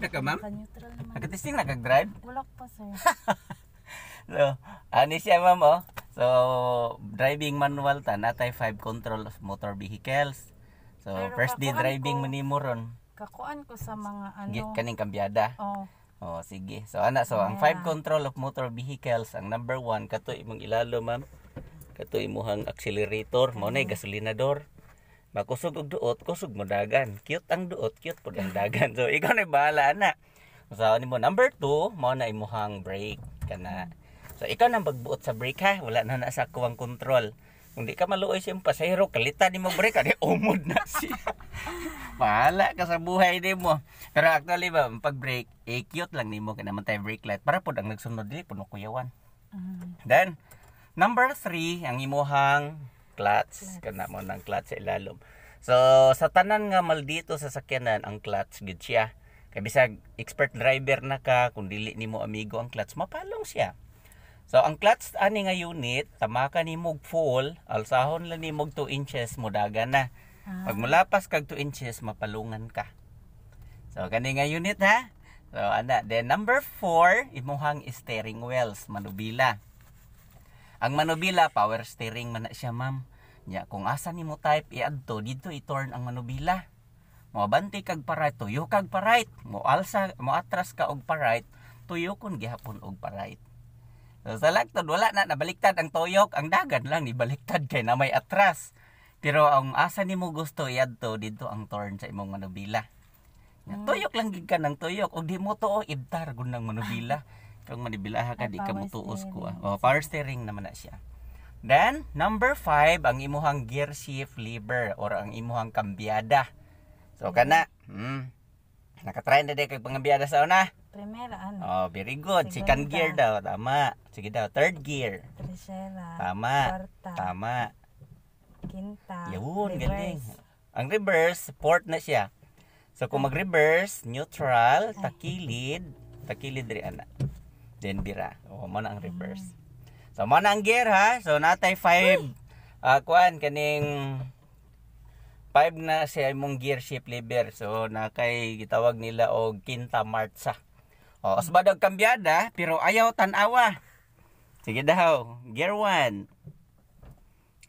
Nag-drive na ka, ma'am? Naka-neutral naman. Naka-testing kag-drive? Wala pa, sir. so, ani siya, ma'am, oh. So, driving manual ta, natay 5 control of motor vehicles. So, Pero first day driving mo ron. Kakuan ko sa mga ano. Git kaning kambyada. Oh. Oh, sige. So, ana, so, yeah. ang 5 control of motor vehicles, ang number 1, kato imong ilalo, ma'am. Kato imong accelerator, mo na'y gasolinador makusog og duot kusog mo dagan cute ang duot cute pud ang dagan so ikaw na bahala na so mo number 2 mao na imong break kana so ikaw na magbuot sa break ha wala na na sa kuwang control kung di ka maluoy sa pasahero kalita ni mo break ani umod na siya bahala ka sa buhay ni mo pero actually ba pag break eh cute lang nimo kay naman tayo break light para pud ang nagsunod dili puno kuyawan mm. then number 3 ang imuhang clutch, clutch. kana mo ng clutch sa ilalom so sa tanan nga mal sa sakyanan ang clutch gud siya kay bisag expert driver na ka kung dili nimo amigo ang clutch mapalong siya so ang clutch ani nga unit tama ka ni mog full alsahon lang ni mog 2 inches mudagan na ah. pag mulapas kag 2 inches mapalungan ka so kani nga unit ha So, ana. Then, number four, imuhang steering wheels, manubila. Ang manubila, power steering man na siya, ma'am. Nya, kung asa nimo type i-adto, dito i-turn ang manubila. Moabante kag para parait, tuyo kag para right. Mo alsa, mo atras ka og para right, tuyo kun gihapon og parait. So, sa laktod, wala na nabaliktad ang tuyok, ang dagat lang nibaliktad kay na may atras. Pero ang asa nimo gusto iadto dito ang turn sa imong manubila. Hmm. Tuyok lang gid ka ng tuyok og di mo to, oh, ibtar gud ng manubila. Kung manibilaha ka, di ka mo tuos ko. Ah. Oh, power steering naman na siya. Then, number 5, ang imuhang gear shift lever or ang imuhang kambiyada. So, mm. kana. Hmm. Nakatry na din kay pangambiada sa una. Primera, ano? Oh, very good. Segunda. Second gear daw. Tama. Sige daw. Third gear. Tercera. Tama. Quarta. Tama. Quinta. Yun, reverse. galing. Ang reverse, fourth na siya. So, kung mm. mag-reverse, neutral, takilid, takilid rin, ana. Then, bira. O, mo na ang reverse. Mm. So mo ang gear ha. So natay 5 uh, ah, kuan kaning 5 na siya mong gear shift lever. So nakay gitawag nila og quinta marcha. as asbadog kambyada pero ayaw tan-awa. Sige daw. Gear 1.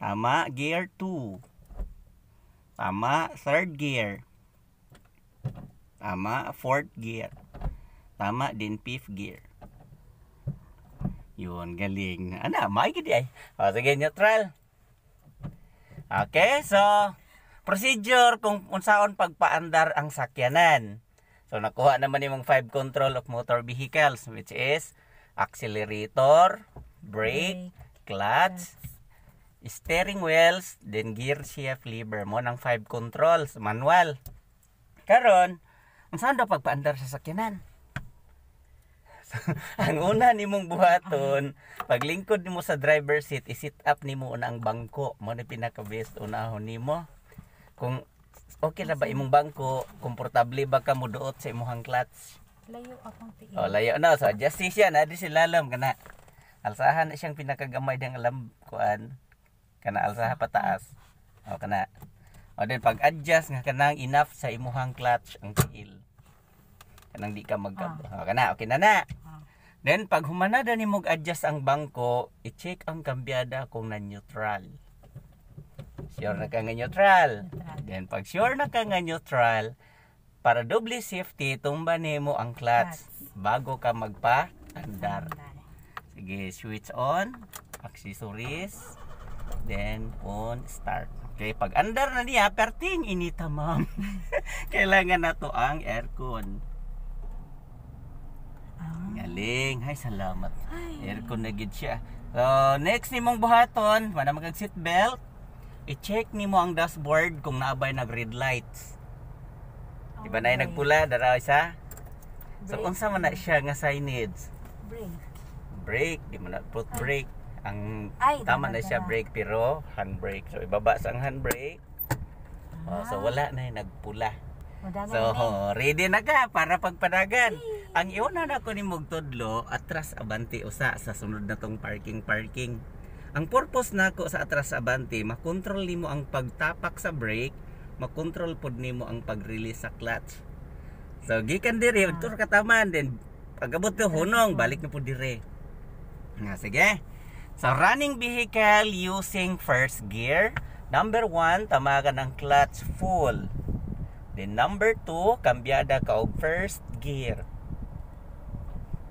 Tama, gear 2. Tama, third gear. Tama, fourth gear. Tama din fifth gear. Yun, galing. Ana, maigid ay. O, sige, neutral. Okay, so, procedure kung unsaon pagpaandar ang sakyanan. So, nakuha naman yung five control of motor vehicles, which is accelerator, brake, clutch, steering wheels, then gear shift lever mo ng five controls, manual. Karon, unsaon daw pagpaandar sa sakyanan? ang una nimong buhaton, paglingkod nimo sa driver seat, isit up nimo una ang bangko. Mo ni pinaka best unahon nimo. Kung okay na ba imong bangko, komportable ba ka mo duot sa imong clutch? Layo akong tiin. Oh, layo na. So, adjust siya na. Di sila alam ka na. Alsahan na siyang pinakagamay ng alam kuan. Kana alsaha pataas. O, oh, kana. O, oh, din pag-adjust nga kanang enough sa imuhang clutch ang tiil. Kanang di ka magkab. Ah. O, oh, kana. Okay na na. Then pag humanada ni mog adjust ang bangko, i-check ang kambyada kung na neutral. Sure na ka nga neutral. Then pag sure na ka nga neutral, para double safety, tumba mo ang clutch bago ka magpa-andar. Sige, switch on, accessories, then on start. Okay, pag andar na niya, perting inita ma'am. Kailangan na to ang aircon. Ah. Galing. Hay salamat. Ay. Aircon na gid siya. So, ah, next mong buhaton, wala mag seat belt. I-check nimo ang dashboard kung naabay nag red lights. Okay. Diba na nagpula dara isa? So unsa man na siya nga needs? Brake. Brake, di mo na put brake. Ang Ay, tama na siya brake pero handbrake. So ibaba sa ang handbrake. Oh, so wala na yung nagpula. So, ano. ready na ka para pagpanagan. Ang iuna na ko ni Mugtudlo, atras abanti usa sa sunod na tong parking-parking. Ang purpose nako sa atras abanti, makontrol nimo ang pagtapak sa brake, makontrol pod nimo ang pag-release sa clutch. So gikan dire ah. tur kataman din pagabot ko hunong balik na po dire. Nga sige. So running vehicle using first gear, number 1 ka ang clutch full. Then number 2, kambyada ka og first gear.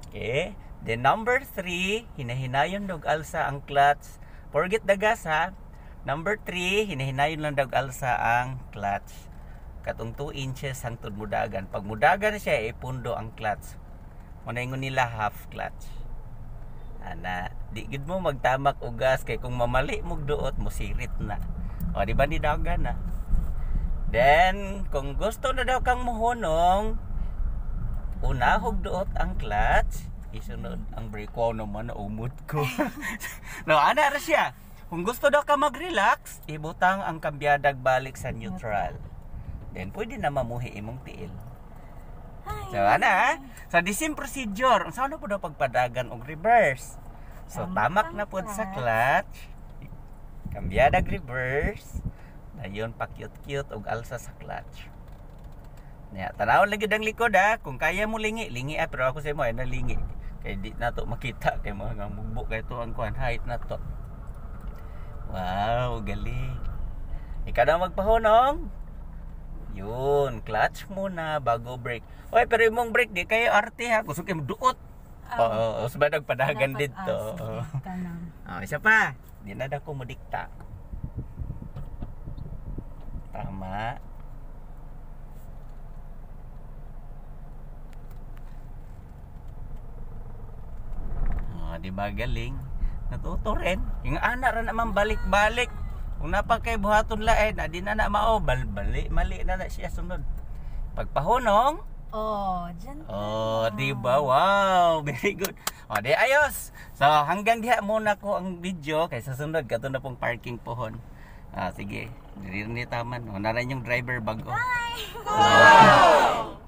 Okay? Then number 3, hinahinayon dog alsa ang clutch. Forget the gas ha. Number 3, hinahinayon lang dog alsa ang clutch. Katong 2 inches hangtod mudagan. Pag mudagan siya, ipundo eh, ang clutch. Munay nila half clutch ana di gid mo magtamak og gas kay kung mamali mo duot mo sirit na o di ba ni dagan na Then, kung gusto na daw kang muhunong, una hugduot ang clutch, isunod ang brake ko naman na umot ko. no, ana ra siya. Kung gusto daw ka mag-relax, ibutang ang kambiyadag balik sa neutral. Then, pwede na mamuhi imong tiil. So, ana, ah. sa so, the same procedure, unsa na po daw pagpadagan og reverse. So, tamak na po sa clutch, kambiyadag reverse, dayon pa cute-cute og alsa sa clutch niya tanawon lagi dang likod ha ah. kung kaya mo lingi lingi ha ah, pero ako sa mo ay nalingi kay di na to makita kay mga mubo kay to ang kuan height na to wow galing ikaw na magpahunong yun clutch muna bago brake oy pero imong brake di kayo arte ha kusog kay duot um, ah. oo oh, usba nagpadagan dito oh, isa pa di na dako mo dikta Tama. Oh, di ba galing? Natuto rin. Yung anak ra naman balik-balik. Kung napang kay buhaton lain, na di na na mao, balbali, mali na na siya sunod. Pagpahunong, Oh, dyan Oh, di ba? Wow, very good. O, oh, di ayos. So, hanggang diha muna ko ang video kaysa sunod kato na pong parking pohon. Ah, sige. Diri ni taman. Una yung driver bago. Bye! wow!